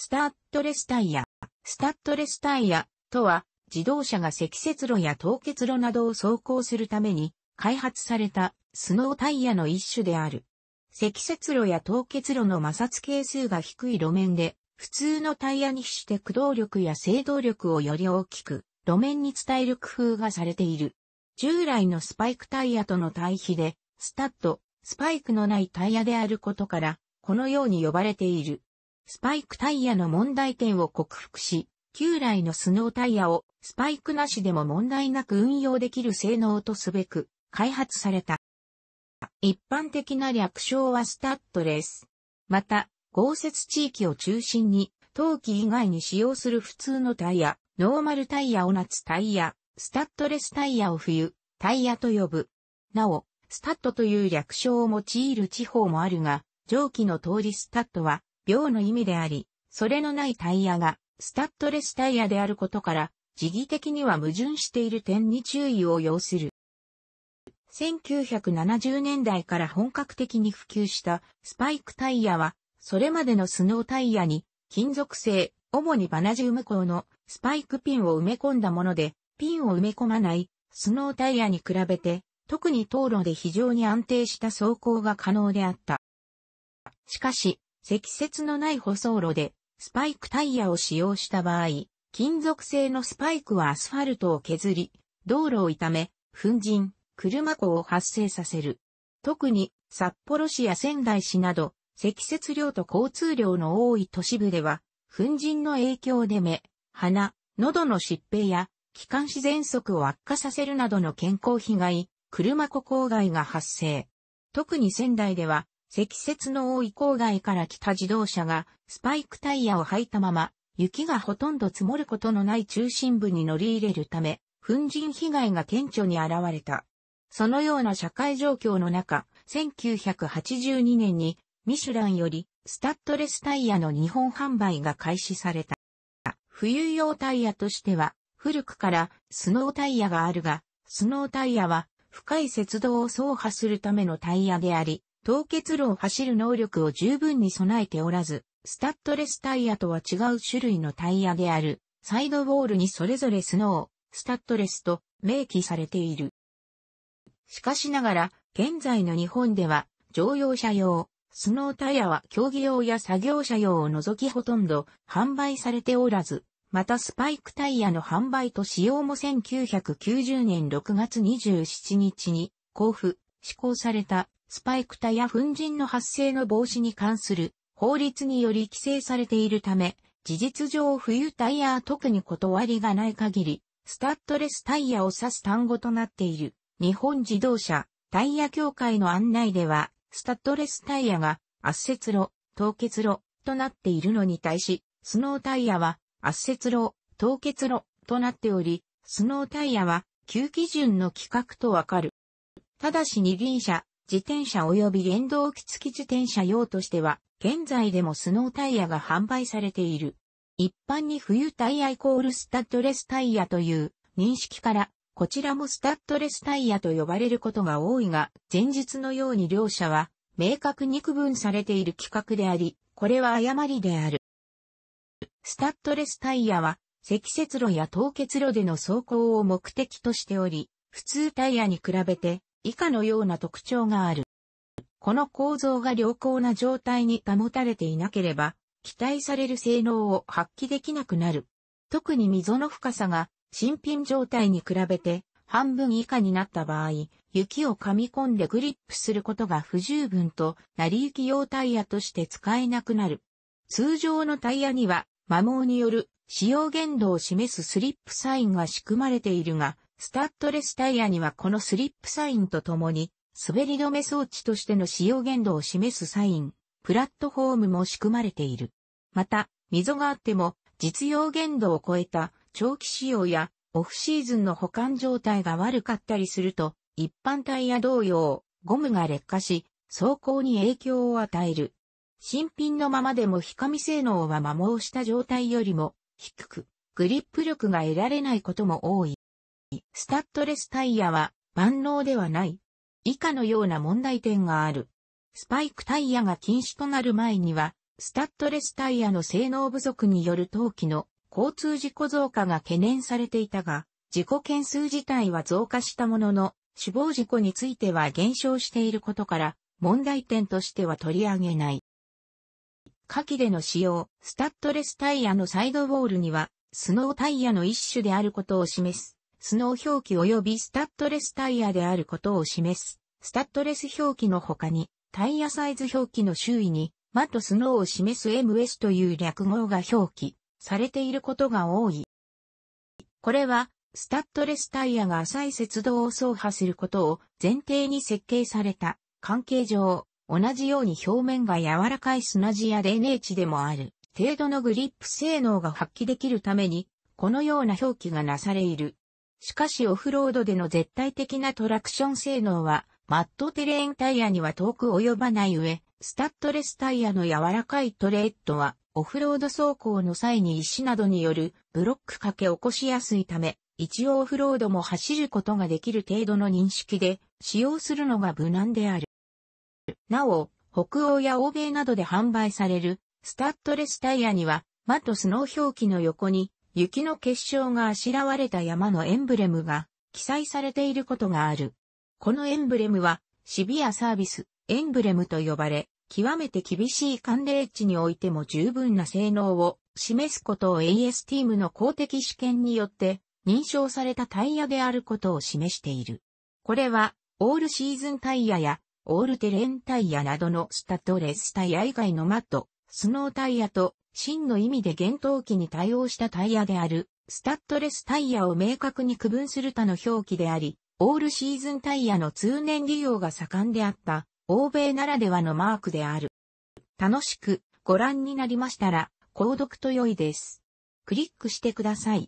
スタッドレスタイヤ。スタッドレスタイヤとは、自動車が積雪路や凍結路などを走行するために、開発されたスノータイヤの一種である。積雪路や凍結路の摩擦係数が低い路面で、普通のタイヤに比して駆動力や制動力をより大きく、路面に伝える工夫がされている。従来のスパイクタイヤとの対比で、スタッド、スパイクのないタイヤであることから、このように呼ばれている。スパイクタイヤの問題点を克服し、旧来のスノータイヤをスパイクなしでも問題なく運用できる性能とすべく開発された。一般的な略称はスタッドレス。また、豪雪地域を中心に、冬季以外に使用する普通のタイヤ、ノーマルタイヤを夏タイヤ、スタッドレスタイヤを冬、タイヤと呼ぶ。なお、スタッドという略称を用いる地方もあるが、上記の通りスタッドは、両の意味であり、それのないタイヤがスタッドレスタイヤであることから、時義的には矛盾している点に注意を要する。1970年代から本格的に普及したスパイクタイヤは、それまでのスノータイヤに金属製、主にバナジウム鋼のスパイクピンを埋め込んだもので、ピンを埋め込まないスノータイヤに比べて、特に道路で非常に安定した走行が可能であった。しかし、積雪のない舗装路でスパイクタイヤを使用した場合、金属製のスパイクはアスファルトを削り、道路を傷め、粉塵、車庫を発生させる。特に札幌市や仙台市など、積雪量と交通量の多い都市部では、粉塵の影響で目、鼻、喉の疾病や、気管支喘息を悪化させるなどの健康被害、車庫公害が発生。特に仙台では、積雪の多い郊外から来た自動車がスパイクタイヤを履いたまま、雪がほとんど積もることのない中心部に乗り入れるため、粉塵被害が顕著に現れた。そのような社会状況の中、1982年にミシュランよりスタッドレスタイヤの日本販売が開始された。冬用タイヤとしては古くからスノータイヤがあるが、スノータイヤは深い雪道を走破するためのタイヤであり、凍結路を走る能力を十分に備えておらず、スタッドレスタイヤとは違う種類のタイヤである、サイドウォールにそれぞれスノー、スタッドレスと明記されている。しかしながら、現在の日本では、乗用車用、スノータイヤは競技用や作業車用を除きほとんど販売されておらず、またスパイクタイヤの販売と使用も1990年6月27日に交付、施行されたスパイクタや粉塵の発生の防止に関する法律により規制されているため、事実上冬タイヤは特に断りがない限り、スタッドレスタイヤを指す単語となっている。日本自動車タイヤ協会の案内では、スタッドレスタイヤが圧雪路、凍結路となっているのに対し、スノータイヤは圧雪路、凍結路となっており、スノータイヤは旧基準の規格とわかる。ただし二輪車、自転車及び電動機付き自転車用としては、現在でもスノータイヤが販売されている。一般に冬タイヤイコールスタッドレスタイヤという認識から、こちらもスタッドレスタイヤと呼ばれることが多いが、前日のように両者は明確に区分されている規格であり、これは誤りである。スタッドレスタイヤは、積雪路や凍結路での走行を目的としており、普通タイヤに比べて以下のような特徴がある。この構造が良好な状態に保たれていなければ、期待される性能を発揮できなくなる。特に溝の深さが新品状態に比べて半分以下になった場合、雪を噛み込んでグリップすることが不十分となり行き用タイヤとして使えなくなる。通常のタイヤには摩耗による使用限度を示すスリップサインが仕組まれているが、スタッドレスタイヤにはこのスリップサインとともに、滑り止め装置としての使用限度を示すサイン、プラットフォームも仕組まれている。また、溝があっても、実用限度を超えた長期使用やオフシーズンの保管状態が悪かったりすると、一般タイヤ同様、ゴムが劣化し、走行に影響を与える。新品のままでも光み性能は摩耗した状態よりも低く、グリップ力が得られないことも多い。スタッドレスタイヤは万能ではない。以下のような問題点がある。スパイクタイヤが禁止となる前には、スタッドレスタイヤの性能不足による陶器の交通事故増加が懸念されていたが、事故件数自体は増加したものの、死亡事故については減少していることから、問題点としては取り上げない。下記での使用、スタッドレスタイヤのサイドウォールには、スノータイヤの一種であることを示す。スノー表記及びスタッドレスタイヤであることを示す。スタッドレス表記の他に、タイヤサイズ表記の周囲に、マとスノーを示す MS という略語が表記されていることが多い。これは、スタッドレスタイヤが浅い雪道を走破することを前提に設計された関係上、同じように表面が柔らかい砂地や泥 n h でもある程度のグリップ性能が発揮できるために、このような表記がなされいる。しかしオフロードでの絶対的なトラクション性能は、マットテレーンタイヤには遠く及ばない上、スタッドレスタイヤの柔らかいトレッドは、オフロード走行の際に石などによるブロックかけ起こしやすいため、一応オフロードも走ることができる程度の認識で使用するのが無難である。なお、北欧や欧米などで販売されるスタッドレスタイヤには、マトスノー表記の横に雪の結晶があしらわれた山のエンブレムが記載されていることがある。このエンブレムはシビアサービス、エンブレムと呼ばれ、極めて厳しい寒冷地においても十分な性能を示すことを AS t m の公的試験によって認証されたタイヤであることを示している。これは、オールシーズンタイヤや、オールテレンタイヤなどのスタッドレスタイヤ以外のマット、スノータイヤと真の意味で厳冬期に対応したタイヤである、スタッドレスタイヤを明確に区分する他の表記であり、オールシーズンタイヤの通年利用が盛んであった、欧米ならではのマークである。楽しくご覧になりましたら、購読と良いです。クリックしてください。